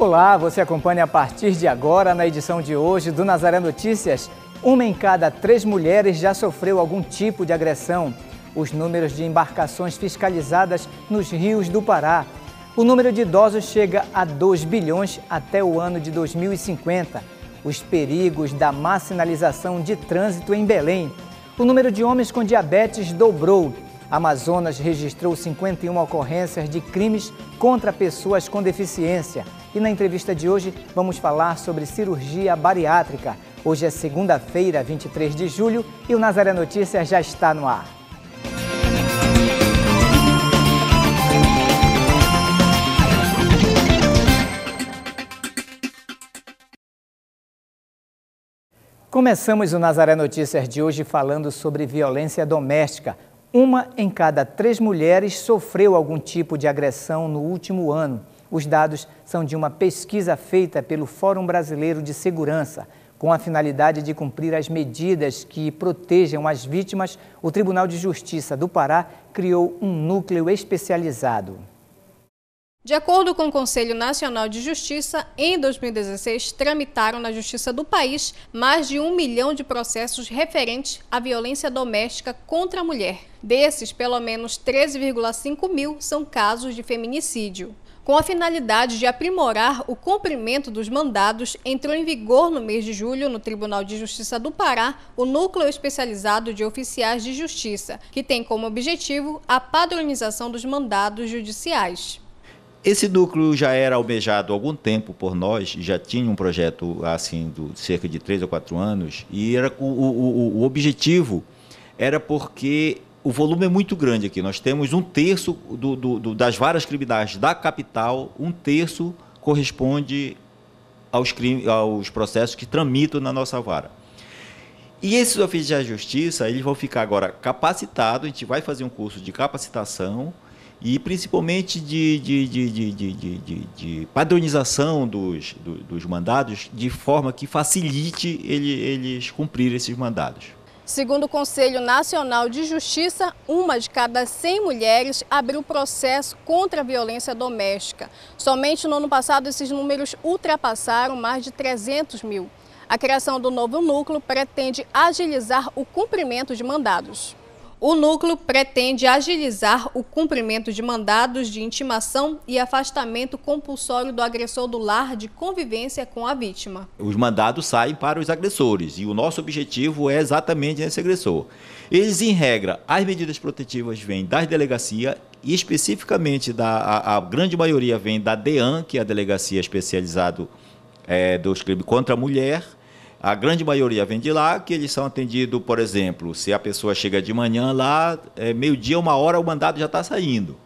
Olá, você acompanha a partir de agora na edição de hoje do Nazaré Notícias. Uma em cada três mulheres já sofreu algum tipo de agressão. Os números de embarcações fiscalizadas nos rios do Pará. O número de idosos chega a 2 bilhões até o ano de 2050. Os perigos da má sinalização de trânsito em Belém. O número de homens com diabetes dobrou. Amazonas registrou 51 ocorrências de crimes contra pessoas com deficiência. E na entrevista de hoje vamos falar sobre cirurgia bariátrica. Hoje é segunda-feira, 23 de julho, e o Nazaré Notícias já está no ar. Começamos o Nazaré Notícias de hoje falando sobre violência doméstica. Uma em cada três mulheres sofreu algum tipo de agressão no último ano. Os dados são de uma pesquisa feita pelo Fórum Brasileiro de Segurança. Com a finalidade de cumprir as medidas que protejam as vítimas, o Tribunal de Justiça do Pará criou um núcleo especializado. De acordo com o Conselho Nacional de Justiça, em 2016 tramitaram na Justiça do país mais de um milhão de processos referentes à violência doméstica contra a mulher. Desses, pelo menos 13,5 mil são casos de feminicídio com a finalidade de aprimorar o cumprimento dos mandados, entrou em vigor no mês de julho, no Tribunal de Justiça do Pará, o Núcleo Especializado de Oficiais de Justiça, que tem como objetivo a padronização dos mandados judiciais. Esse núcleo já era almejado há algum tempo por nós, já tinha um projeto assim de cerca de três ou quatro anos, e era o, o, o objetivo era porque o volume é muito grande aqui. Nós temos um terço do, do, do, das várias criminais da capital, um terço corresponde aos, crime, aos processos que tramitam na nossa vara. E esses oficiais de justiça, eles vão ficar agora capacitados, a gente vai fazer um curso de capacitação e principalmente de, de, de, de, de padronização dos, dos mandados, de forma que facilite ele, eles cumprir esses mandados. Segundo o Conselho Nacional de Justiça, uma de cada 100 mulheres abriu processo contra a violência doméstica. Somente no ano passado, esses números ultrapassaram mais de 300 mil. A criação do novo núcleo pretende agilizar o cumprimento de mandados. O núcleo pretende agilizar o cumprimento de mandados de intimação e afastamento compulsório do agressor do lar de convivência com a vítima. Os mandados saem para os agressores e o nosso objetivo é exatamente esse agressor. Eles, em regra, as medidas protetivas vêm das delegacias e especificamente da, a, a grande maioria vem da DEAN, que é a Delegacia Especializada é, eh, dos Crimes contra a Mulher, a grande maioria vem de lá, que eles são atendidos, por exemplo, se a pessoa chega de manhã lá, é, meio-dia, uma hora, o mandado já está saindo.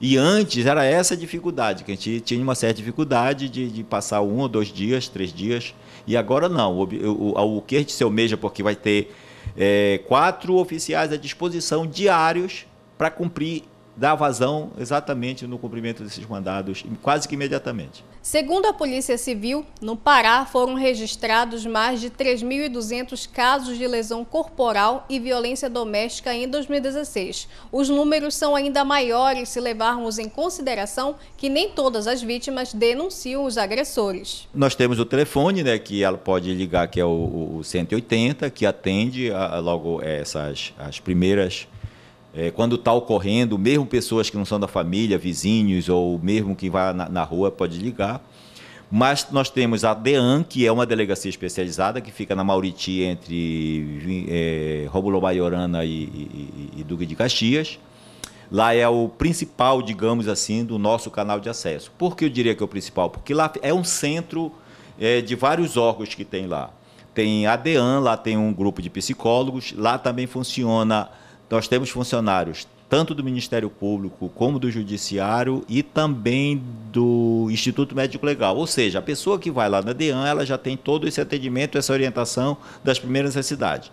E antes era essa dificuldade, que a gente tinha uma certa dificuldade de, de passar um ou dois dias, três dias, e agora não. O, o, o que a gente se almeja, porque vai ter é, quatro oficiais à disposição diários para cumprir dá vazão exatamente no cumprimento desses mandados, quase que imediatamente. Segundo a Polícia Civil, no Pará foram registrados mais de 3.200 casos de lesão corporal e violência doméstica em 2016. Os números são ainda maiores se levarmos em consideração que nem todas as vítimas denunciam os agressores. Nós temos o telefone, né, que ela pode ligar, que é o, o 180, que atende a logo eh, essas as primeiras é, quando está ocorrendo, mesmo pessoas que não são da família, vizinhos ou mesmo quem vai na, na, rua pode ligar. Mas nós temos a DEAN, que é uma delegacia especializada que fica na Mauriti entre é, Romulo Maiorana e, e, e Duque de Caxias. Lá é o principal, digamos assim, do nosso canal de acesso. Por que eu diria que é o principal? Porque lá é um centro é, de vários órgãos que tem lá. Tem a DEAN, lá tem um grupo de psicólogos, lá também funciona nós temos funcionários tanto do Ministério Público como do Judiciário e também do Instituto Médico Legal. Ou seja, a pessoa que vai lá na DEAN, ela já tem todo esse atendimento, essa orientação das primeiras necessidades.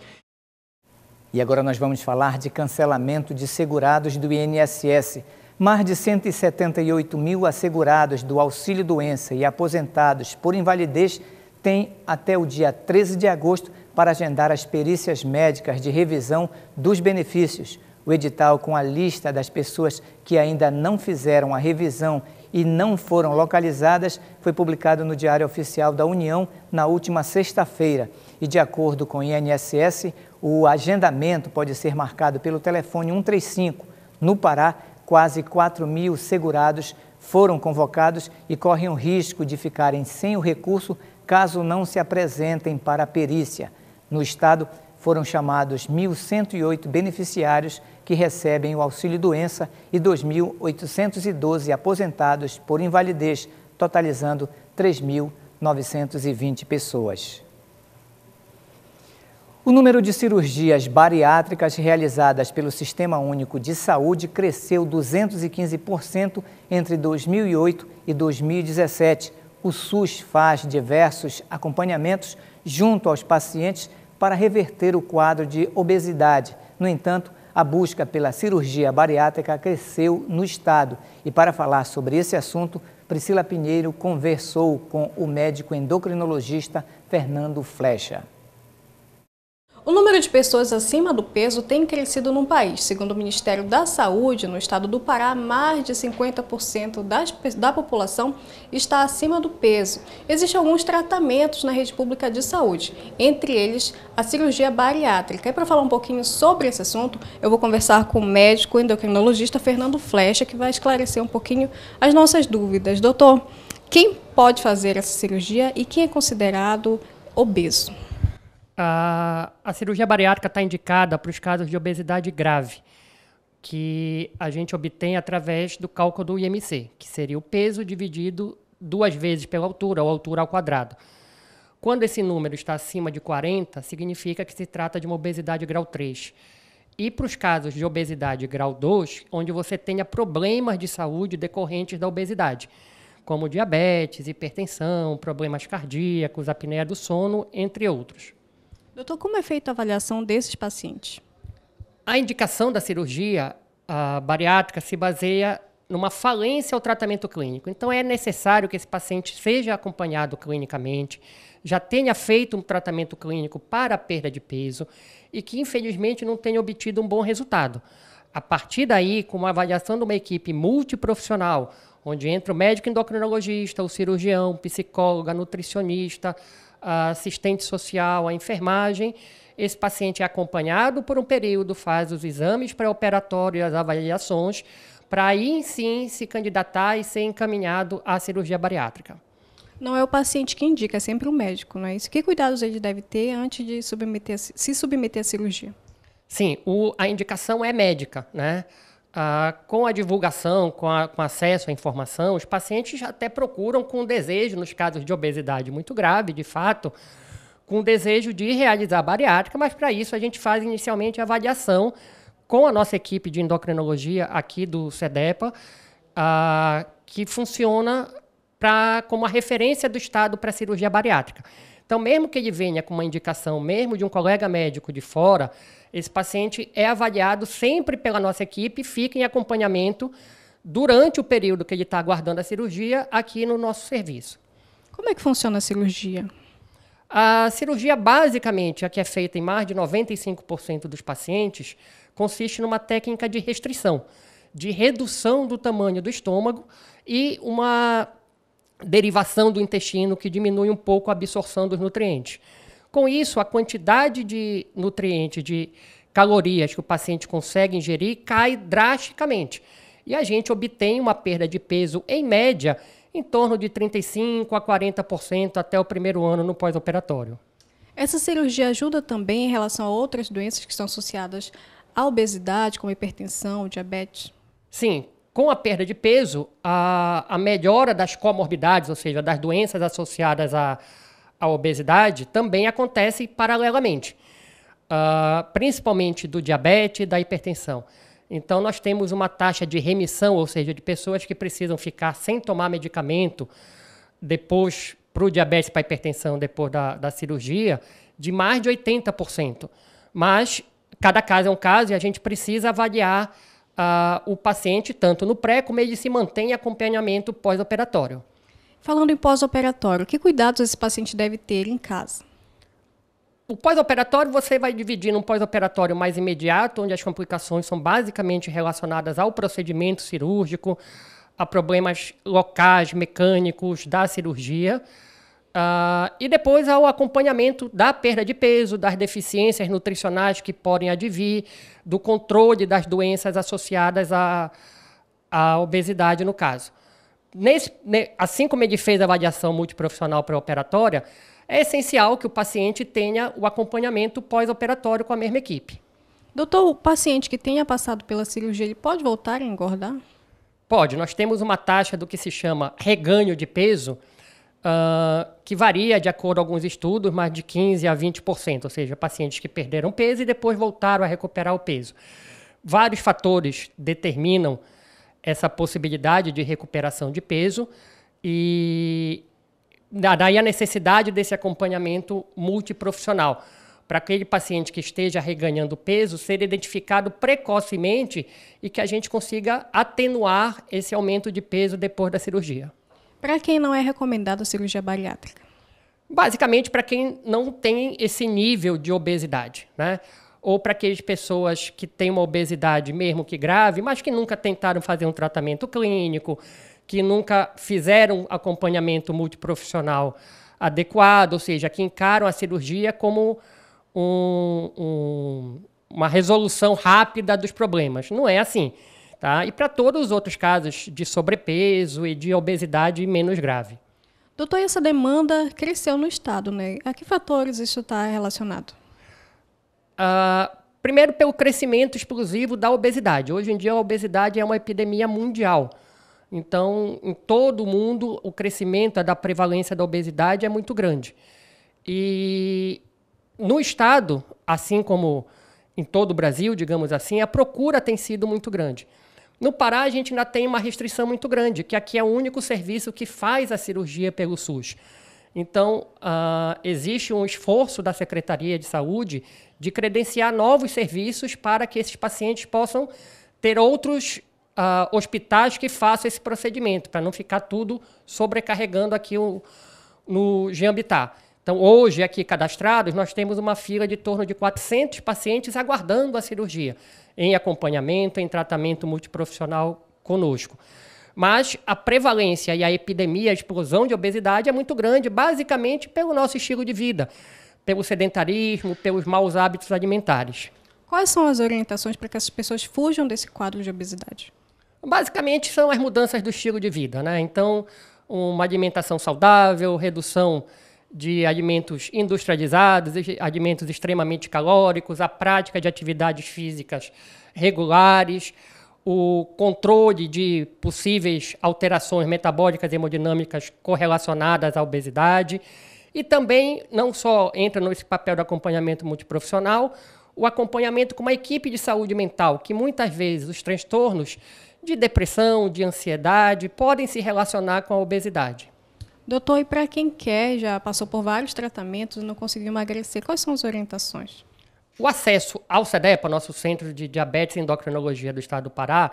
E agora nós vamos falar de cancelamento de segurados do INSS. Mais de 178 mil assegurados do auxílio-doença e aposentados por invalidez têm até o dia 13 de agosto para agendar as perícias médicas de revisão dos benefícios. O edital com a lista das pessoas que ainda não fizeram a revisão e não foram localizadas foi publicado no Diário Oficial da União na última sexta-feira. E, de acordo com o INSS, o agendamento pode ser marcado pelo telefone 135. No Pará, quase 4 mil segurados foram convocados e correm o risco de ficarem sem o recurso caso não se apresentem para a perícia. No estado, foram chamados 1.108 beneficiários que recebem o auxílio-doença e 2.812 aposentados por invalidez, totalizando 3.920 pessoas. O número de cirurgias bariátricas realizadas pelo Sistema Único de Saúde cresceu 215% entre 2008 e 2017. O SUS faz diversos acompanhamentos junto aos pacientes para reverter o quadro de obesidade. No entanto, a busca pela cirurgia bariátrica cresceu no Estado. E para falar sobre esse assunto, Priscila Pinheiro conversou com o médico endocrinologista Fernando Flecha. O número de pessoas acima do peso tem crescido no país. Segundo o Ministério da Saúde, no estado do Pará, mais de 50% das, da população está acima do peso. Existem alguns tratamentos na rede pública de saúde, entre eles a cirurgia bariátrica. E para falar um pouquinho sobre esse assunto, eu vou conversar com o médico endocrinologista Fernando Flecha, que vai esclarecer um pouquinho as nossas dúvidas. Doutor, quem pode fazer essa cirurgia e quem é considerado obeso? A, a cirurgia bariátrica está indicada para os casos de obesidade grave, que a gente obtém através do cálculo do IMC, que seria o peso dividido duas vezes pela altura, ou altura ao quadrado. Quando esse número está acima de 40, significa que se trata de uma obesidade grau 3. E para os casos de obesidade grau 2, onde você tenha problemas de saúde decorrentes da obesidade, como diabetes, hipertensão, problemas cardíacos, apneia do sono, entre outros. Doutor, como é feita a avaliação desses pacientes? A indicação da cirurgia bariátrica se baseia numa falência ao tratamento clínico. Então, é necessário que esse paciente seja acompanhado clinicamente, já tenha feito um tratamento clínico para a perda de peso e que, infelizmente, não tenha obtido um bom resultado. A partir daí, com uma avaliação de uma equipe multiprofissional, onde entra o médico endocrinologista, o cirurgião, psicóloga, nutricionista, a assistente social, a enfermagem. Esse paciente é acompanhado por um período, faz os exames pré-operatórios, as avaliações, para aí sim se candidatar e ser encaminhado à cirurgia bariátrica. Não é o paciente que indica, é sempre o médico, não é isso? Que cuidados ele deve ter antes de submeter, se submeter à cirurgia? Sim, o, a indicação é médica, né? Ah, com a divulgação, com, a, com, acesso à informação, os pacientes até procuram com desejo, nos casos de obesidade muito grave, de fato, com desejo de realizar bariátrica, mas para isso a gente faz inicialmente a avaliação com a nossa equipe de endocrinologia aqui do SEDEPA, ah, que funciona pra, como a referência do Estado para cirurgia bariátrica. Então, mesmo que ele venha com uma indicação, mesmo de um colega médico de fora, esse paciente é avaliado sempre pela nossa equipe, fica em acompanhamento durante o período que ele está aguardando a cirurgia aqui no nosso serviço. Como é que funciona a cirurgia? A cirurgia, basicamente, a que é feita em mais de 95% dos pacientes, consiste numa técnica de restrição, de redução do tamanho do estômago e uma derivação do intestino que diminui um pouco a absorção dos nutrientes. Com isso, a quantidade de nutriente, de calorias que o paciente consegue ingerir cai drasticamente. E a gente obtém uma perda de peso, em média, em torno de 35% a 40% até o primeiro ano no pós-operatório. Essa cirurgia ajuda também em relação a outras doenças que são associadas à obesidade, como hipertensão, diabetes? Sim, com a perda de peso, a, a melhora das comorbidades, ou seja, das doenças associadas à a obesidade também acontece paralelamente, uh, principalmente do diabetes e da hipertensão. Então, nós temos uma taxa de remissão, ou seja, de pessoas que precisam ficar sem tomar medicamento depois para o diabetes, para a hipertensão, depois da, da cirurgia, de mais de 80%. Mas cada caso é um caso e a gente precisa avaliar uh, o paciente tanto no pré como ele se mantém em acompanhamento pós-operatório. Falando em pós-operatório, que cuidados esse paciente deve ter em casa? O pós-operatório você vai dividir num pós-operatório mais imediato, onde as complicações são basicamente relacionadas ao procedimento cirúrgico, a problemas locais, mecânicos da cirurgia. Uh, e depois ao acompanhamento da perda de peso, das deficiências nutricionais que podem advir, do controle das doenças associadas à, à obesidade, no caso. Nesse, assim como ele fez a avaliação multiprofissional pré-operatória, é essencial que o paciente tenha o acompanhamento pós-operatório com a mesma equipe. Doutor, o paciente que tenha passado pela cirurgia, ele pode voltar a engordar? Pode. Nós temos uma taxa do que se chama reganho de peso, uh, que varia de acordo com alguns estudos, mas de 15% a 20%, ou seja, pacientes que perderam peso e depois voltaram a recuperar o peso. Vários fatores determinam essa possibilidade de recuperação de peso e daí a necessidade desse acompanhamento multiprofissional para aquele paciente que esteja reganhando peso ser identificado precocemente e que a gente consiga atenuar esse aumento de peso depois da cirurgia. Para quem não é recomendado a cirurgia bariátrica? Basicamente para quem não tem esse nível de obesidade, né? ou para aquelas pessoas que têm uma obesidade mesmo que grave, mas que nunca tentaram fazer um tratamento clínico, que nunca fizeram acompanhamento multiprofissional adequado, ou seja, que encaram a cirurgia como um, um, uma resolução rápida dos problemas. Não é assim. Tá? E para todos os outros casos de sobrepeso e de obesidade menos grave. Doutor, essa demanda cresceu no Estado, né? A que fatores isso está relacionado? Uh, primeiro, pelo crescimento explosivo da obesidade. Hoje em dia, a obesidade é uma epidemia mundial. Então, em todo o mundo, o crescimento da prevalência da obesidade é muito grande. E no Estado, assim como em todo o Brasil, digamos assim, a procura tem sido muito grande. No Pará, a gente ainda tem uma restrição muito grande, que aqui é o único serviço que faz a cirurgia pelo SUS. Então, uh, existe um esforço da Secretaria de Saúde de credenciar novos serviços para que esses pacientes possam ter outros uh, hospitais que façam esse procedimento, para não ficar tudo sobrecarregando aqui o, no Giambitá. Então, hoje, aqui cadastrados, nós temos uma fila de torno de 400 pacientes aguardando a cirurgia, em acompanhamento, em tratamento multiprofissional conosco. Mas a prevalência e a epidemia, a explosão de obesidade é muito grande, basicamente pelo nosso estilo de vida, pelo sedentarismo, pelos maus hábitos alimentares. Quais são as orientações para que essas pessoas fujam desse quadro de obesidade? Basicamente são as mudanças do estilo de vida, né? Então, uma alimentação saudável, redução de alimentos industrializados, alimentos extremamente calóricos, a prática de atividades físicas regulares, o controle de possíveis alterações metabólicas e hemodinâmicas correlacionadas à obesidade. E também, não só entra nesse papel do acompanhamento multiprofissional, o acompanhamento com uma equipe de saúde mental, que muitas vezes os transtornos de depressão, de ansiedade, podem se relacionar com a obesidade. Doutor, e para quem quer, já passou por vários tratamentos e não conseguiu emagrecer, quais são as orientações? O acesso ao CEDEPA, nosso Centro de Diabetes e Endocrinologia do Estado do Pará,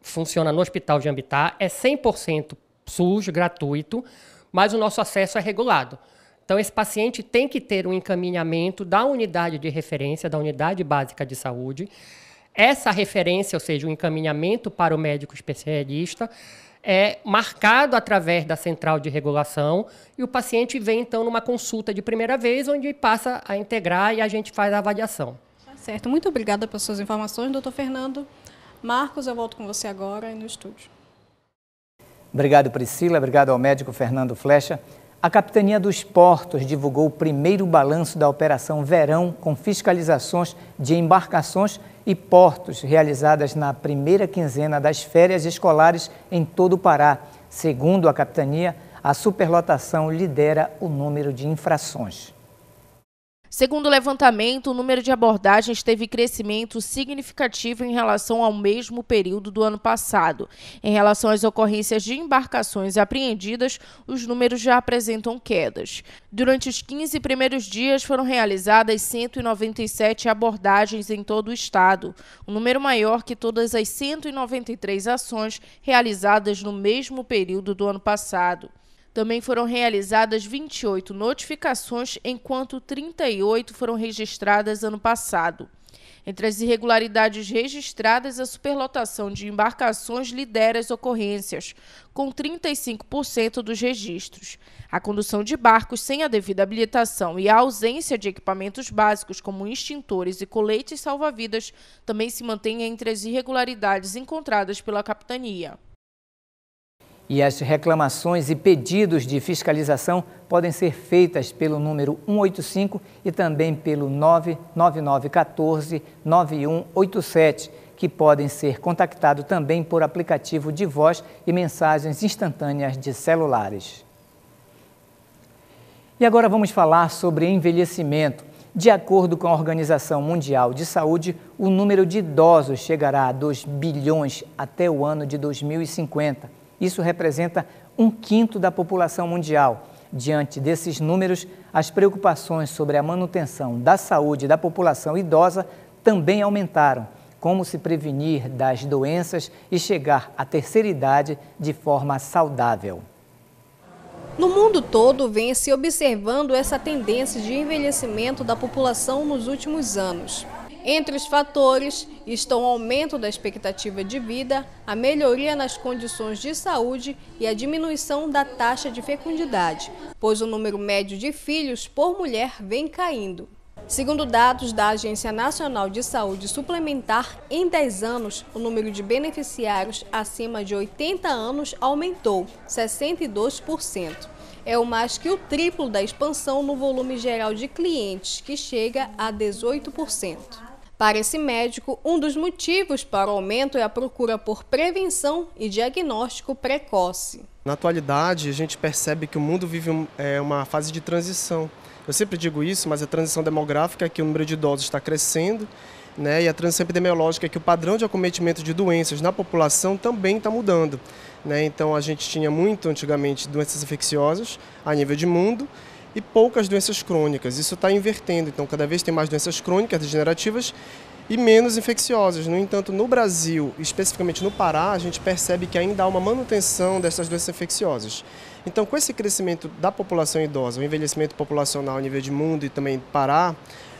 funciona no Hospital de Ambitá, é 100% SUS, gratuito, mas o nosso acesso é regulado. Então, esse paciente tem que ter um encaminhamento da unidade de referência, da unidade básica de saúde. Essa referência, ou seja, o um encaminhamento para o médico especialista, é marcado através da central de regulação e o paciente vem então numa consulta de primeira vez, onde passa a integrar e a gente faz a avaliação. Tá certo, muito obrigada pelas suas informações, doutor Fernando. Marcos, eu volto com você agora no estúdio. Obrigado, Priscila. Obrigado ao médico Fernando Flecha. A Capitania dos Portos divulgou o primeiro balanço da Operação Verão, com fiscalizações de embarcações e portos realizadas na primeira quinzena das férias escolares em todo o Pará. Segundo a Capitania, a superlotação lidera o número de infrações. Segundo o levantamento, o número de abordagens teve crescimento significativo em relação ao mesmo período do ano passado. Em relação às ocorrências de embarcações apreendidas, os números já apresentam quedas. Durante os 15 primeiros dias foram realizadas 197 abordagens em todo o estado, um número maior que todas as 193 ações realizadas no mesmo período do ano passado. Também foram realizadas 28 notificações, enquanto 38 foram registradas ano passado. Entre as irregularidades registradas, a superlotação de embarcações lidera as ocorrências, com 35% dos registros. A condução de barcos sem a devida habilitação e a ausência de equipamentos básicos, como extintores e coletes salva-vidas, também se mantém entre as irregularidades encontradas pela capitania. E as reclamações e pedidos de fiscalização podem ser feitas pelo número 185 e também pelo 99914 9187, que podem ser contactados também por aplicativo de voz e mensagens instantâneas de celulares. E agora vamos falar sobre envelhecimento. De acordo com a Organização Mundial de Saúde, o número de idosos chegará a 2 bilhões até o ano de 2050. Isso representa um quinto da população mundial. Diante desses números, as preocupações sobre a manutenção da saúde da população idosa também aumentaram. Como se prevenir das doenças e chegar à terceira idade de forma saudável. No mundo todo, vem se observando essa tendência de envelhecimento da população nos últimos anos. Entre os fatores estão o aumento da expectativa de vida, a melhoria nas condições de saúde e a diminuição da taxa de fecundidade, pois o número médio de filhos por mulher vem caindo. Segundo dados da Agência Nacional de Saúde Suplementar, em 10 anos, o número de beneficiários acima de 80 anos aumentou 62%. É o mais que o triplo da expansão no volume geral de clientes, que chega a 18%. Para esse médico, um dos motivos para o aumento é a procura por prevenção e diagnóstico precoce. Na atualidade, a gente percebe que o mundo vive é, uma fase de transição. Eu sempre digo isso, mas a transição demográfica é que o número de idosos está crescendo né, e a transição epidemiológica é que o padrão de acometimento de doenças na população também está mudando. Né? Então, a gente tinha muito antigamente doenças infecciosas a nível de mundo e poucas doenças crônicas. Isso está invertendo, então cada vez tem mais doenças crônicas degenerativas e menos infecciosas. No entanto, no Brasil, especificamente no Pará, a gente percebe que ainda há uma manutenção dessas doenças infecciosas. Então, com esse crescimento da população idosa, o envelhecimento populacional a nível de mundo e também Pará,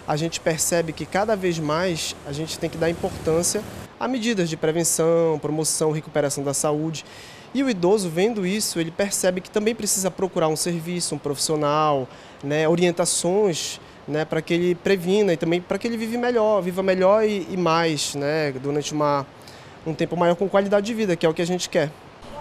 a gente percebe que cada vez mais a gente tem que dar importância a medidas de prevenção, promoção, recuperação da saúde. E o idoso, vendo isso, ele percebe que também precisa procurar um serviço, um profissional, né, orientações né, para que ele previna e também para que ele vive melhor, viva melhor e, e mais né, durante uma, um tempo maior com qualidade de vida, que é o que a gente quer.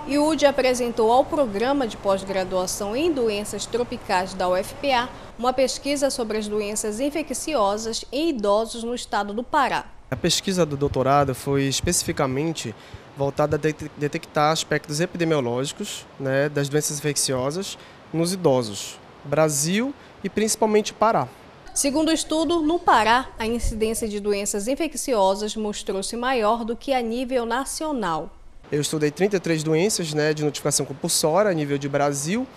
E o UD apresentou ao programa de pós-graduação em doenças tropicais da UFPA uma pesquisa sobre as doenças infecciosas em idosos no estado do Pará. A pesquisa do doutorado foi especificamente voltada a detectar aspectos epidemiológicos né, das doenças infecciosas nos idosos, Brasil e principalmente Pará. Segundo o estudo, no Pará, a incidência de doenças infecciosas mostrou-se maior do que a nível nacional. Eu estudei 33 doenças né, de notificação compulsória a nível de Brasil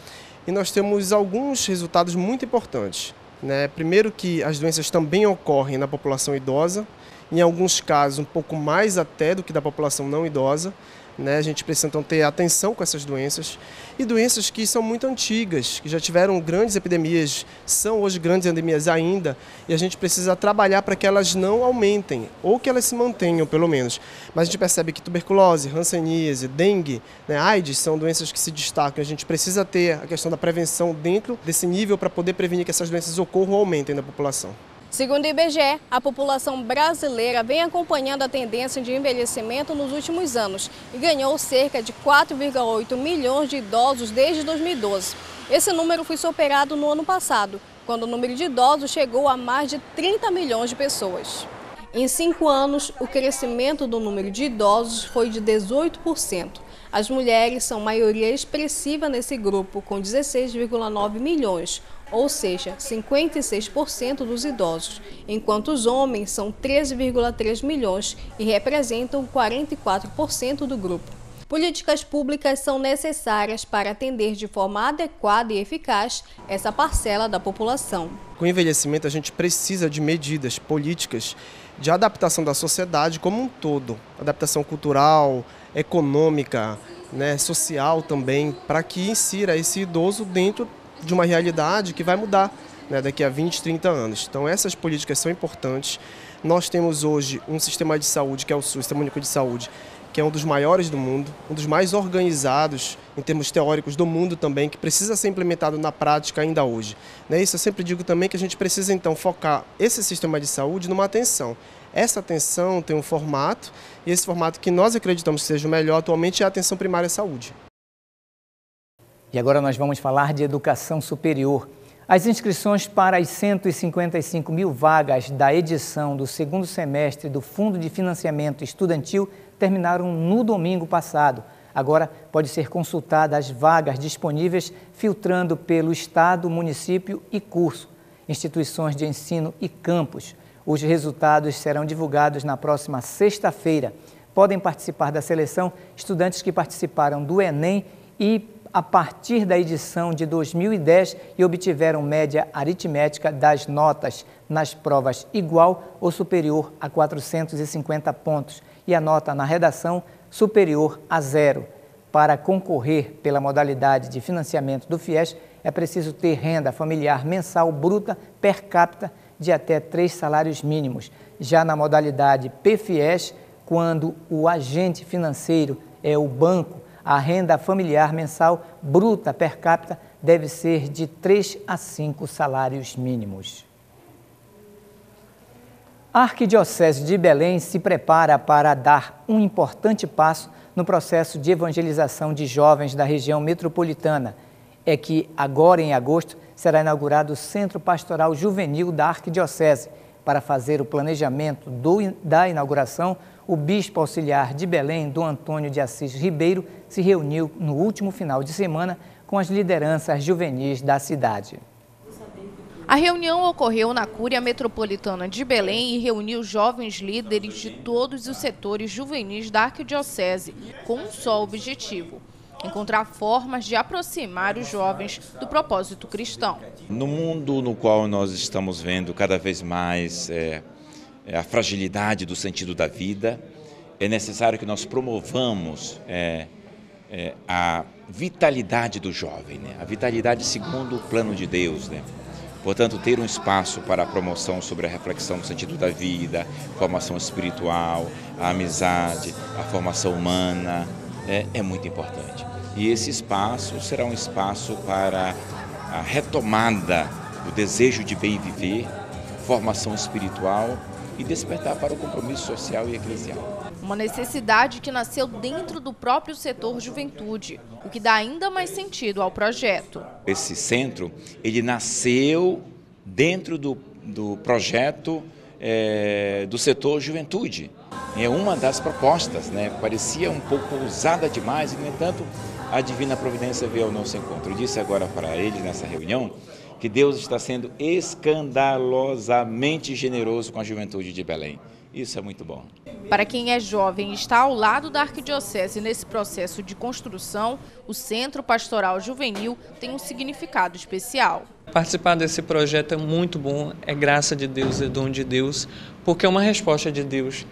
e nós temos alguns resultados muito importantes. Né? Primeiro que as doenças também ocorrem na população idosa, em alguns casos um pouco mais até do que da população não idosa. Né? A gente precisa então ter atenção com essas doenças e doenças que são muito antigas, que já tiveram grandes epidemias, são hoje grandes endemias ainda, e a gente precisa trabalhar para que elas não aumentem ou que elas se mantenham, pelo menos. Mas a gente percebe que tuberculose, hanseníase, dengue, né, AIDS são doenças que se destacam. A gente precisa ter a questão da prevenção dentro desse nível para poder prevenir que essas doenças ocorram ou aumentem na população. Segundo o IBGE, a população brasileira vem acompanhando a tendência de envelhecimento nos últimos anos e ganhou cerca de 4,8 milhões de idosos desde 2012. Esse número foi superado no ano passado, quando o número de idosos chegou a mais de 30 milhões de pessoas. Em cinco anos, o crescimento do número de idosos foi de 18%. As mulheres são maioria expressiva nesse grupo, com 16,9 milhões, ou seja, 56% dos idosos, enquanto os homens são 13,3 milhões e representam 44% do grupo. Políticas públicas são necessárias para atender de forma adequada e eficaz essa parcela da população. Com o envelhecimento, a gente precisa de medidas políticas de adaptação da sociedade como um todo adaptação cultural, econômica, né, social também para que insira esse idoso dentro de uma realidade que vai mudar né, daqui a 20, 30 anos. Então, essas políticas são importantes. Nós temos hoje um sistema de saúde, que é o SUS, Sistema Único de Saúde, que é um dos maiores do mundo, um dos mais organizados em termos teóricos do mundo também, que precisa ser implementado na prática ainda hoje. Né? Isso eu sempre digo também que a gente precisa então focar esse sistema de saúde numa atenção. Essa atenção tem um formato, e esse formato que nós acreditamos que seja o melhor atualmente é a atenção primária à saúde. E agora nós vamos falar de educação superior. As inscrições para as 155 mil vagas da edição do segundo semestre do Fundo de Financiamento Estudantil terminaram no domingo passado. Agora pode ser consultada as vagas disponíveis, filtrando pelo Estado, município e curso, instituições de ensino e campus. Os resultados serão divulgados na próxima sexta-feira. Podem participar da seleção estudantes que participaram do Enem e a partir da edição de 2010 e obtiveram média aritmética das notas nas provas igual ou superior a 450 pontos e a nota na redação superior a zero. Para concorrer pela modalidade de financiamento do FIES, é preciso ter renda familiar mensal bruta per capita de até três salários mínimos. Já na modalidade PFIES, quando o agente financeiro é o banco a renda familiar mensal bruta per capita deve ser de 3 a 5 salários mínimos. A Arquidiocese de Belém se prepara para dar um importante passo no processo de evangelização de jovens da região metropolitana. É que agora, em agosto, será inaugurado o Centro Pastoral Juvenil da Arquidiocese para fazer o planejamento do, da inauguração o bispo auxiliar de Belém, Dom Antônio de Assis Ribeiro, se reuniu no último final de semana com as lideranças juvenis da cidade. A reunião ocorreu na Cúria Metropolitana de Belém e reuniu jovens líderes de todos os setores juvenis da arquidiocese, com um só objetivo: encontrar formas de aproximar os jovens do propósito cristão. No mundo no qual nós estamos vendo cada vez mais é, é, a fragilidade do sentido da vida, é necessário que nós promovamos é, é, a vitalidade do jovem, né? a vitalidade segundo o plano de Deus. Né? Portanto, ter um espaço para a promoção sobre a reflexão do sentido da vida, formação espiritual, a amizade, a formação humana, é, é muito importante. E esse espaço será um espaço para a retomada do desejo de bem viver, formação espiritual e despertar para o compromisso social e eclesial. Uma necessidade que nasceu dentro do próprio setor juventude, o que dá ainda mais sentido ao projeto. Esse centro, ele nasceu dentro do, do projeto é, do setor juventude. É uma das propostas, né? parecia um pouco ousada demais, e, no entanto, a Divina Providência veio ao nosso encontro. Eu disse agora para eles nessa reunião que Deus está sendo escandalosamente generoso com a juventude de Belém. Isso é muito bom. Para quem é jovem e está ao lado da arquidiocese nesse processo de construção, o Centro Pastoral Juvenil tem um significado especial. Participar desse projeto é muito bom, é graça de Deus, é dom de Deus, porque é uma resposta de Deus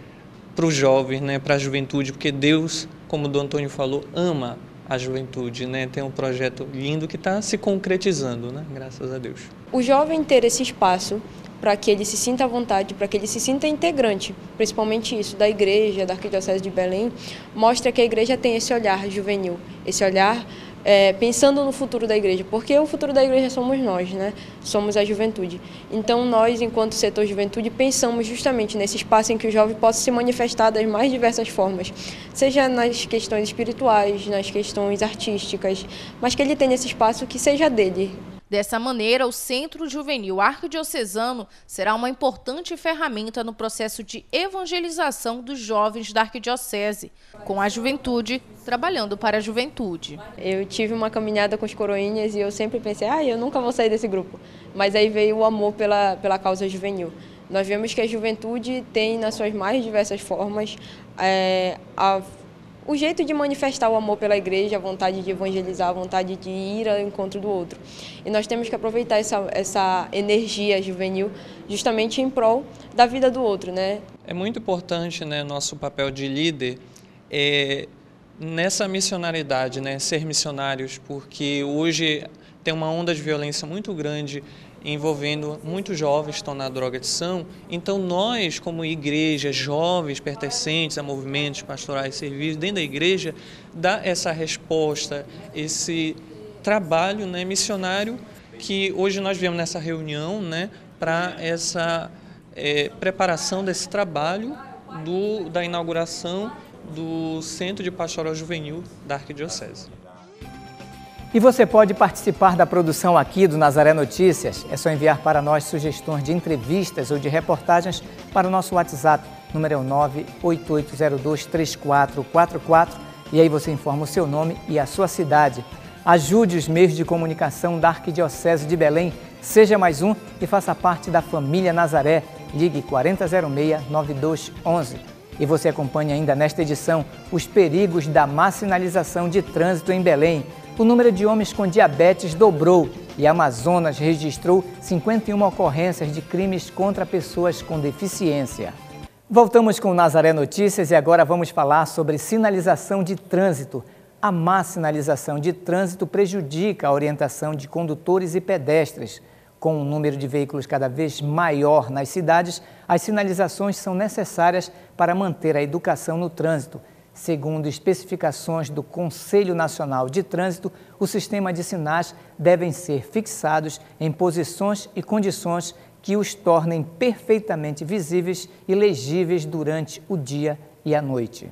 para os jovens, né, para a juventude, porque Deus, como o Dom Antônio falou, ama a juventude, né? Tem um projeto lindo que está se concretizando, né? Graças a Deus. O jovem ter esse espaço para que ele se sinta à vontade, para que ele se sinta integrante, principalmente isso da igreja, da Arquidiocese de Belém, mostra que a igreja tem esse olhar juvenil, esse olhar é, pensando no futuro da igreja, porque o futuro da igreja somos nós, né? somos a juventude. Então, nós, enquanto setor juventude, pensamos justamente nesse espaço em que o jovem possa se manifestar das mais diversas formas, seja nas questões espirituais, nas questões artísticas, mas que ele tenha esse espaço que seja dele, Dessa maneira, o Centro Juvenil Arquidiocesano será uma importante ferramenta no processo de evangelização dos jovens da Arquidiocese, com a juventude trabalhando para a juventude. Eu tive uma caminhada com os coroinhas e eu sempre pensei, ah, eu nunca vou sair desse grupo. Mas aí veio o amor pela, pela causa juvenil. Nós vemos que a juventude tem, nas suas mais diversas formas, é, a o jeito de manifestar o amor pela igreja, a vontade de evangelizar, a vontade de ir ao encontro do outro. E nós temos que aproveitar essa, essa energia juvenil justamente em prol da vida do outro, né? É muito importante, né, nosso papel de líder é, nessa missionaridade, né, ser missionários, porque hoje tem uma onda de violência muito grande envolvendo muitos jovens que estão na droga são Então, nós, como igreja, jovens pertencentes a movimentos pastorais e serviços, dentro da igreja, dá essa resposta, esse trabalho né, missionário que hoje nós viemos nessa reunião né, para essa é, preparação desse trabalho do, da inauguração do Centro de Pastoral Juvenil da Arquidiocese. E você pode participar da produção aqui do Nazaré Notícias. É só enviar para nós sugestões de entrevistas ou de reportagens para o nosso WhatsApp. número é o 988023444 e aí você informa o seu nome e a sua cidade. Ajude os meios de comunicação da Arquidiocese de Belém. Seja mais um e faça parte da família Nazaré. Ligue 4006-9211. E você acompanha ainda nesta edição os perigos da má sinalização de trânsito em Belém o número de homens com diabetes dobrou e Amazonas registrou 51 ocorrências de crimes contra pessoas com deficiência. Voltamos com Nazaré Notícias e agora vamos falar sobre sinalização de trânsito. A má sinalização de trânsito prejudica a orientação de condutores e pedestres. Com o um número de veículos cada vez maior nas cidades, as sinalizações são necessárias para manter a educação no trânsito Segundo especificações do Conselho Nacional de Trânsito, o sistema de sinais devem ser fixados em posições e condições que os tornem perfeitamente visíveis e legíveis durante o dia e a noite.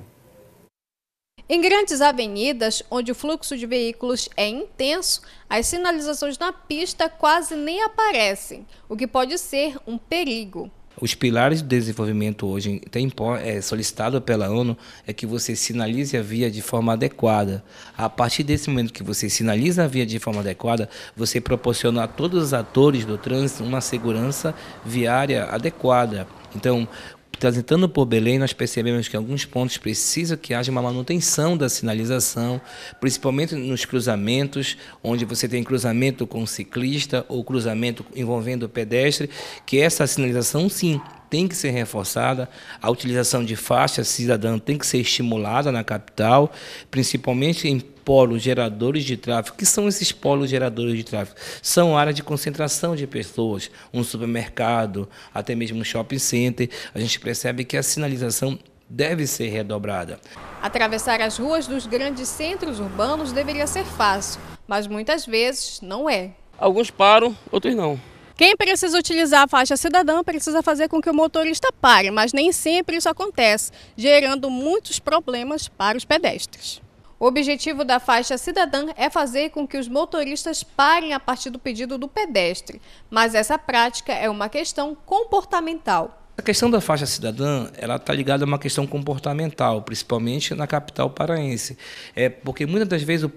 Em grandes avenidas, onde o fluxo de veículos é intenso, as sinalizações na pista quase nem aparecem, o que pode ser um perigo. Os pilares do desenvolvimento hoje tem, é, solicitado pela ONU é que você sinalize a via de forma adequada. A partir desse momento que você sinaliza a via de forma adequada, você proporciona a todos os atores do trânsito uma segurança viária adequada. Então, transitando por Belém, nós percebemos que em alguns pontos precisa que haja uma manutenção da sinalização, principalmente nos cruzamentos, onde você tem cruzamento com ciclista ou cruzamento envolvendo pedestre, que essa sinalização sim tem que ser reforçada, a utilização de faixa cidadã tem que ser estimulada na capital, principalmente em polos geradores de tráfego. O que são esses polos geradores de tráfego? São áreas de concentração de pessoas, um supermercado, até mesmo um shopping center. A gente percebe que a sinalização deve ser redobrada. Atravessar as ruas dos grandes centros urbanos deveria ser fácil, mas muitas vezes não é. Alguns param, outros não. Quem precisa utilizar a faixa cidadã precisa fazer com que o motorista pare, mas nem sempre isso acontece, gerando muitos problemas para os pedestres. O objetivo da faixa cidadã é fazer com que os motoristas parem a partir do pedido do pedestre, mas essa prática é uma questão comportamental. A questão da faixa cidadã, ela está ligada a uma questão comportamental, principalmente na capital paraense. É porque muitas das vezes o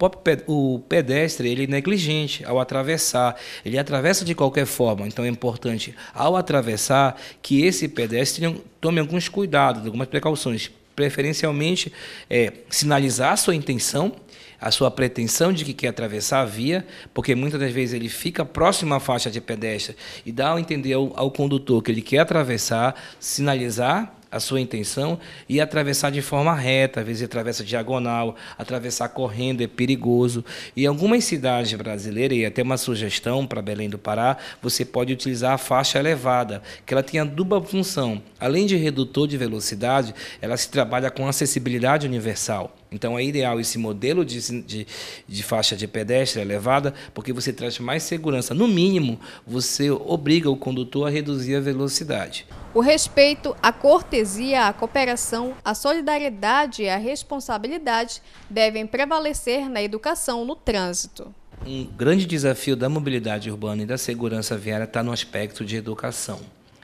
o pedestre ele é negligente ao atravessar, ele atravessa de qualquer forma. Então é importante ao atravessar que esse pedestre tome alguns cuidados, algumas precauções preferencialmente é, sinalizar a sua intenção, a sua pretensão de que quer atravessar a via, porque muitas das vezes ele fica próximo à faixa de pedestre e dá a entender ao, ao condutor que ele quer atravessar, sinalizar a sua intenção e atravessar de forma reta, às vezes atravessa diagonal, atravessar correndo é perigoso. E algumas cidades brasileiras, e até uma sugestão para Belém do Pará, você pode utilizar a faixa elevada, que ela tem a dupla função. Além de redutor de velocidade, ela se trabalha com acessibilidade universal. Então é ideal esse modelo de, de, de faixa de pedestre elevada, porque você traz mais segurança. No mínimo, você obriga o condutor a reduzir a velocidade. O respeito, a cortesia, a cooperação, a solidariedade e a responsabilidade devem prevalecer na educação no trânsito. Um grande desafio da mobilidade urbana e da segurança viária está no aspecto de educação.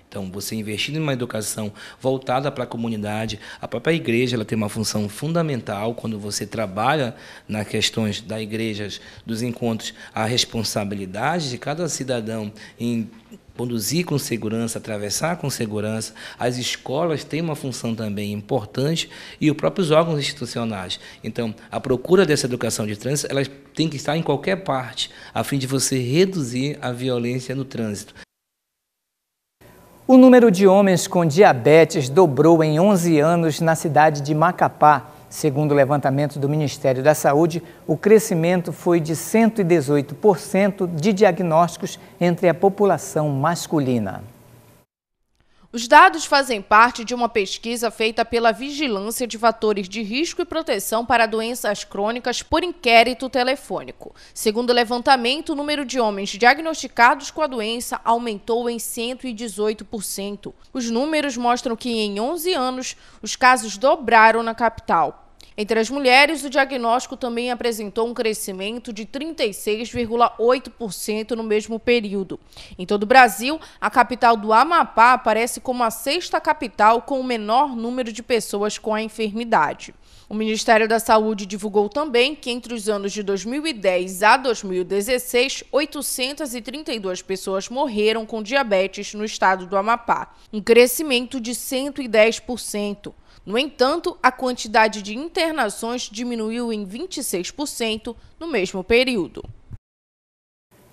Então, você investindo em uma educação voltada para a comunidade, a própria igreja ela tem uma função fundamental quando você trabalha nas questões da igreja, dos encontros, a responsabilidade de cada cidadão em conduzir com segurança, atravessar com segurança. As escolas têm uma função também importante e os próprios órgãos institucionais. Então, a procura dessa educação de trânsito, ela tem que estar em qualquer parte, a fim de você reduzir a violência no trânsito. O número de homens com diabetes dobrou em 11 anos na cidade de Macapá. Segundo o levantamento do Ministério da Saúde, o crescimento foi de 118% de diagnósticos entre a população masculina. Os dados fazem parte de uma pesquisa feita pela Vigilância de Fatores de Risco e Proteção para Doenças Crônicas por inquérito telefônico. Segundo o levantamento, o número de homens diagnosticados com a doença aumentou em 118%. Os números mostram que, em 11 anos, os casos dobraram na capital. Entre as mulheres, o diagnóstico também apresentou um crescimento de 36,8% no mesmo período. Em todo o Brasil, a capital do Amapá aparece como a sexta capital com o menor número de pessoas com a enfermidade. O Ministério da Saúde divulgou também que entre os anos de 2010 a 2016, 832 pessoas morreram com diabetes no estado do Amapá, um crescimento de 110%. No entanto, a quantidade de internações diminuiu em 26% no mesmo período.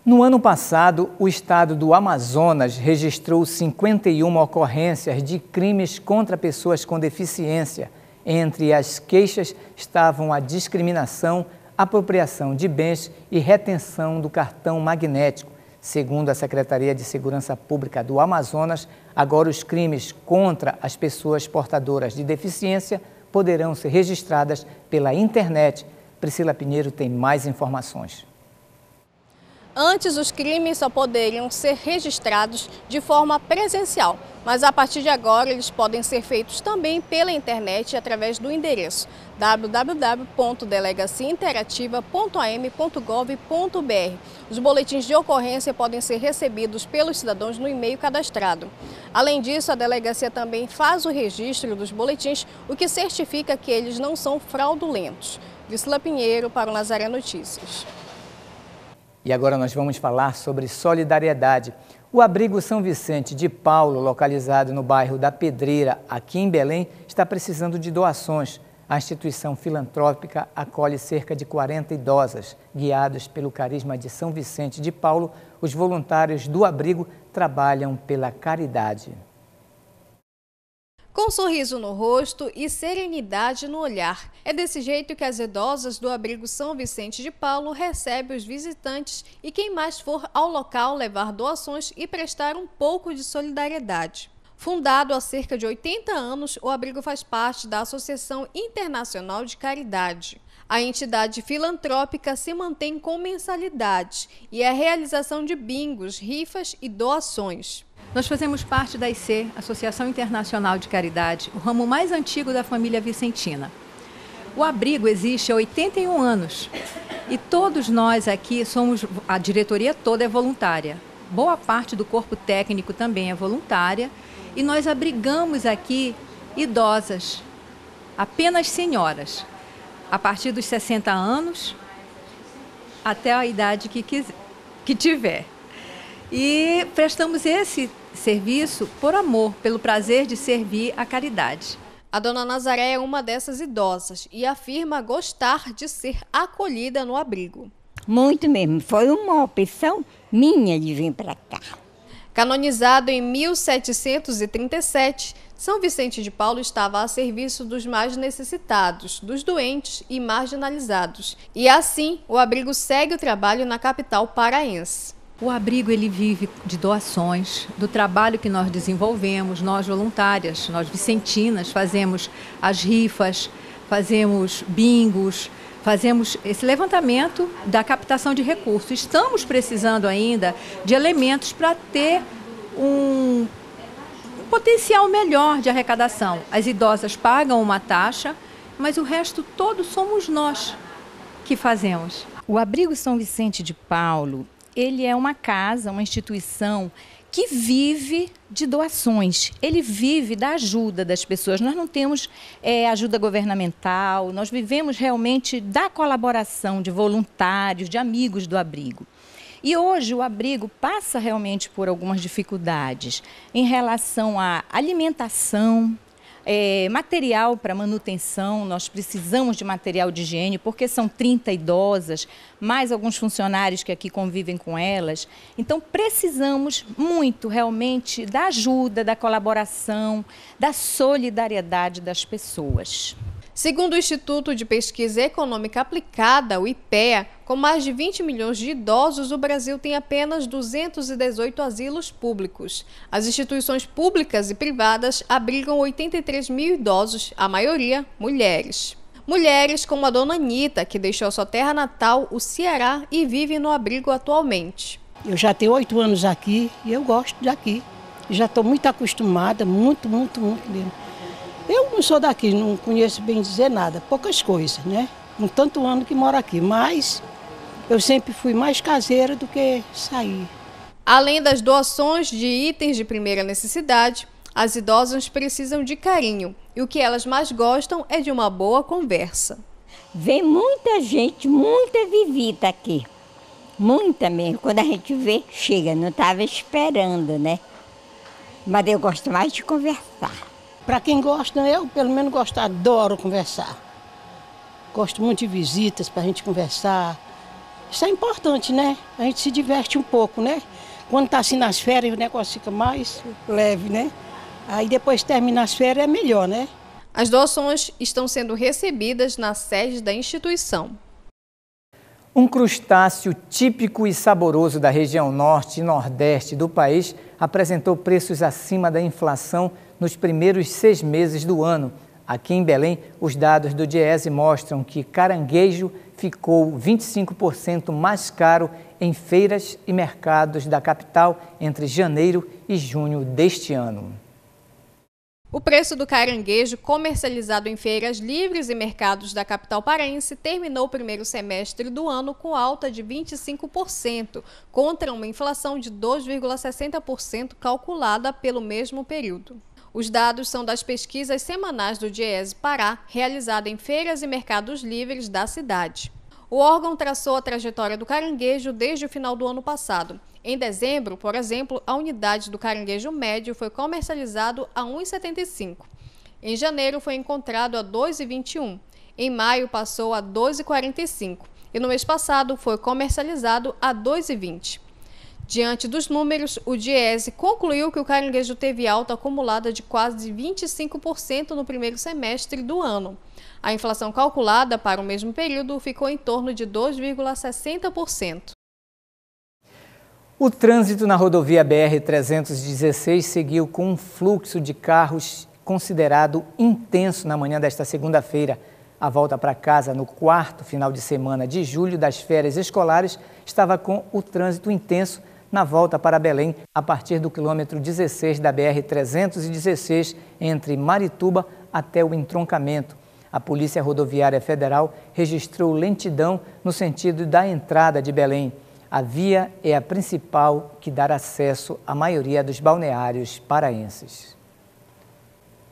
No ano passado, o estado do Amazonas registrou 51 ocorrências de crimes contra pessoas com deficiência. Entre as queixas estavam a discriminação, apropriação de bens e retenção do cartão magnético. Segundo a Secretaria de Segurança Pública do Amazonas, agora os crimes contra as pessoas portadoras de deficiência poderão ser registradas pela internet. Priscila Pinheiro tem mais informações. Antes, os crimes só poderiam ser registrados de forma presencial, mas a partir de agora eles podem ser feitos também pela internet através do endereço www.delegaciainterativa.am.gov.br. Os boletins de ocorrência podem ser recebidos pelos cidadãos no e-mail cadastrado. Além disso, a delegacia também faz o registro dos boletins, o que certifica que eles não são fraudulentos. Visla Pinheiro para o Nazaré Notícias. E agora nós vamos falar sobre solidariedade. O abrigo São Vicente de Paulo, localizado no bairro da Pedreira, aqui em Belém, está precisando de doações. A instituição filantrópica acolhe cerca de 40 idosas. Guiados pelo carisma de São Vicente de Paulo, os voluntários do abrigo trabalham pela caridade. Com um sorriso no rosto e serenidade no olhar. É desse jeito que as idosas do abrigo São Vicente de Paulo recebem os visitantes e quem mais for ao local levar doações e prestar um pouco de solidariedade. Fundado há cerca de 80 anos, o abrigo faz parte da Associação Internacional de Caridade. A entidade filantrópica se mantém com mensalidades e é a realização de bingos, rifas e doações. Nós fazemos parte da IC, Associação Internacional de Caridade, o ramo mais antigo da família vicentina. O abrigo existe há 81 anos e todos nós aqui somos, a diretoria toda é voluntária. Boa parte do corpo técnico também é voluntária e nós abrigamos aqui idosas, apenas senhoras, a partir dos 60 anos até a idade que, quiser, que tiver. E prestamos esse serviço por amor, pelo prazer de servir a caridade. A dona Nazaré é uma dessas idosas e afirma gostar de ser acolhida no abrigo. Muito mesmo, foi uma opção minha de vir para cá. Canonizado em 1737, São Vicente de Paulo estava a serviço dos mais necessitados, dos doentes e marginalizados. E assim, o abrigo segue o trabalho na capital paraense. O abrigo ele vive de doações, do trabalho que nós desenvolvemos, nós voluntárias, nós vicentinas fazemos as rifas, fazemos bingos, fazemos esse levantamento da captação de recursos. Estamos precisando ainda de elementos para ter um potencial melhor de arrecadação. As idosas pagam uma taxa, mas o resto todo somos nós que fazemos. O Abrigo São Vicente de Paulo ele é uma casa, uma instituição que vive de doações. Ele vive da ajuda das pessoas. Nós não temos é, ajuda governamental, nós vivemos realmente da colaboração de voluntários, de amigos do abrigo. E hoje o abrigo passa realmente por algumas dificuldades em relação à alimentação, é, material para manutenção, nós precisamos de material de higiene, porque são 30 idosas, mais alguns funcionários que aqui convivem com elas. Então, precisamos muito realmente da ajuda, da colaboração, da solidariedade das pessoas. Segundo o Instituto de Pesquisa Econômica Aplicada, o IPEA, com mais de 20 milhões de idosos, o Brasil tem apenas 218 asilos públicos. As instituições públicas e privadas abrigam 83 mil idosos, a maioria mulheres. Mulheres como a dona Anitta, que deixou sua terra natal, o Ceará, e vive no abrigo atualmente. Eu já tenho oito anos aqui e eu gosto daqui. Já estou muito acostumada, muito, muito, muito mesmo. Eu não sou daqui, não conheço bem dizer nada, poucas coisas, né? Um tanto ano que moro aqui, mas eu sempre fui mais caseira do que sair. Além das doações de itens de primeira necessidade, as idosas precisam de carinho e o que elas mais gostam é de uma boa conversa. Vem muita gente, muita vivida aqui. Muita mesmo. Quando a gente vê, chega. Não estava esperando, né? Mas eu gosto mais de conversar. Para quem gosta, eu pelo menos gosto, adoro conversar. Gosto muito de visitas para a gente conversar. Isso é importante, né? A gente se diverte um pouco, né? Quando está assim nas férias, o negócio fica mais leve, né? Aí depois termina as férias, é melhor, né? As doações estão sendo recebidas na sede da instituição. Um crustáceo típico e saboroso da região norte e nordeste do país apresentou preços acima da inflação nos primeiros seis meses do ano. Aqui em Belém, os dados do Diese mostram que caranguejo ficou 25% mais caro em feiras e mercados da capital entre janeiro e junho deste ano. O preço do caranguejo comercializado em feiras livres e mercados da capital paraense terminou o primeiro semestre do ano com alta de 25%, contra uma inflação de 2,60% calculada pelo mesmo período. Os dados são das pesquisas semanais do Diese Pará, realizada em feiras e mercados livres da cidade. O órgão traçou a trajetória do caranguejo desde o final do ano passado. Em dezembro, por exemplo, a unidade do caranguejo médio foi comercializado a 1,75. Em janeiro foi encontrado a 2,21. Em maio passou a 2,45 e no mês passado foi comercializado a 2,20. Diante dos números, o DIESE concluiu que o caranguejo teve alta acumulada de quase 25% no primeiro semestre do ano. A inflação calculada para o mesmo período ficou em torno de 2,60%. O trânsito na rodovia BR-316 seguiu com um fluxo de carros considerado intenso na manhã desta segunda-feira. A volta para casa no quarto final de semana de julho das férias escolares estava com o trânsito intenso na volta para Belém a partir do quilômetro 16 da BR-316 entre Marituba até o entroncamento. A Polícia Rodoviária Federal registrou lentidão no sentido da entrada de Belém. A via é a principal que dá acesso à maioria dos balneários paraenses.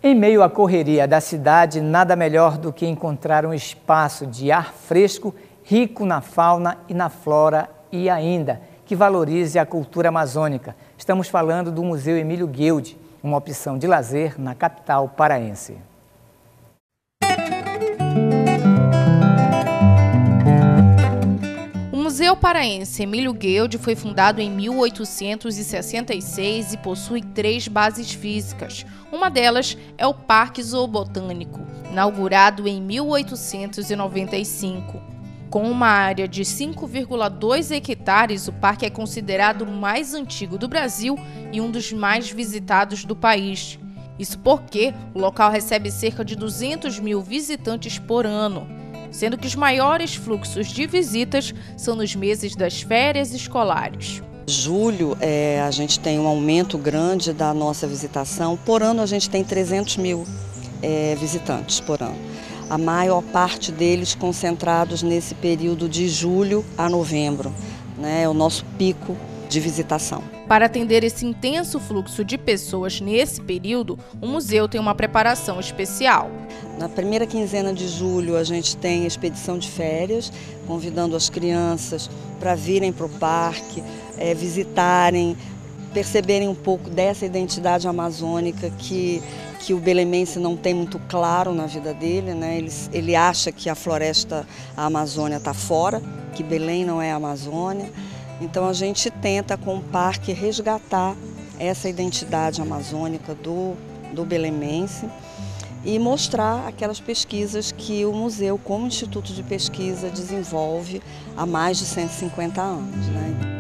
Em meio à correria da cidade, nada melhor do que encontrar um espaço de ar fresco, rico na fauna e na flora e ainda que valorize a cultura amazônica. Estamos falando do Museu Emílio Guild, uma opção de lazer na capital paraense. Museu Paraense Emílio Guelde foi fundado em 1866 e possui três bases físicas. Uma delas é o Parque Zoobotânico, inaugurado em 1895. Com uma área de 5,2 hectares, o parque é considerado o mais antigo do Brasil e um dos mais visitados do país. Isso porque o local recebe cerca de 200 mil visitantes por ano sendo que os maiores fluxos de visitas são nos meses das férias escolares. Julho, é, a gente tem um aumento grande da nossa visitação. Por ano, a gente tem 300 mil é, visitantes por ano. A maior parte deles concentrados nesse período de julho a novembro. Né, é o nosso pico de visitação. Para atender esse intenso fluxo de pessoas nesse período, o museu tem uma preparação especial. Na primeira quinzena de julho, a gente tem a expedição de férias, convidando as crianças para virem para o parque, é, visitarem, perceberem um pouco dessa identidade amazônica que que o belemense não tem muito claro na vida dele, né? ele, ele acha que a floresta, a Amazônia está fora, que Belém não é a Amazônia. Então a gente tenta com o parque resgatar essa identidade amazônica do, do belemense e mostrar aquelas pesquisas que o museu, como instituto de pesquisa, desenvolve há mais de 150 anos. Né?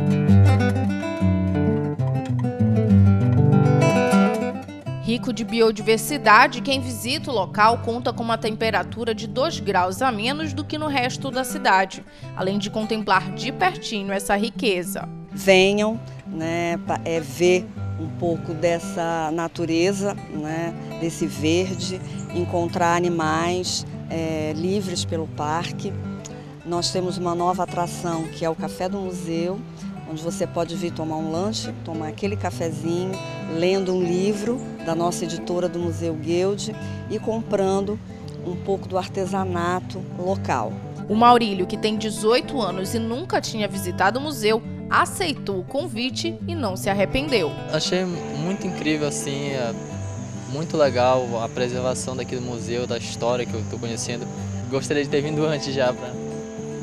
rico de biodiversidade, quem visita o local conta com uma temperatura de 2 graus a menos do que no resto da cidade, além de contemplar de pertinho essa riqueza. Venham né, é, ver um pouco dessa natureza, né, desse verde, encontrar animais é, livres pelo parque. Nós temos uma nova atração que é o Café do Museu, onde você pode vir tomar um lanche, tomar aquele cafezinho, lendo um livro da nossa editora do Museu Guild e comprando um pouco do artesanato local. O Maurílio, que tem 18 anos e nunca tinha visitado o museu, aceitou o convite e não se arrependeu. Achei muito incrível assim, é muito legal a preservação daqui do museu, da história que eu estou conhecendo. Gostaria de ter vindo antes já para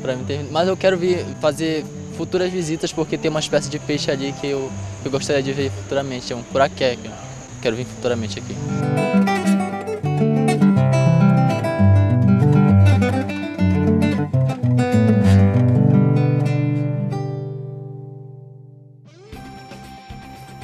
para me ter, mas eu quero vir fazer futuras visitas, porque tem uma espécie de peixe ali que eu, que eu gostaria de ver futuramente, é um curaqué, que eu quero vir futuramente aqui.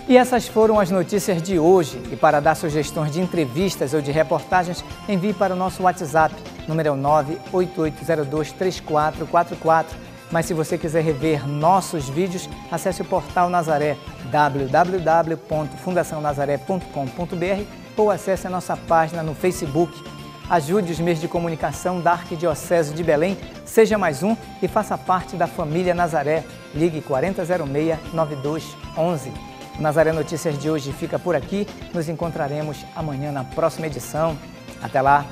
E essas foram as notícias de hoje. E para dar sugestões de entrevistas ou de reportagens, envie para o nosso WhatsApp, número 988023444 é mas se você quiser rever nossos vídeos, acesse o portal Nazaré www.fundacionazaré.com.br ou acesse a nossa página no Facebook. Ajude os meios de comunicação da Arquidiocese de Belém, seja mais um e faça parte da família Nazaré. Ligue 4006-9211. O Nazaré Notícias de hoje fica por aqui. Nos encontraremos amanhã na próxima edição. Até lá!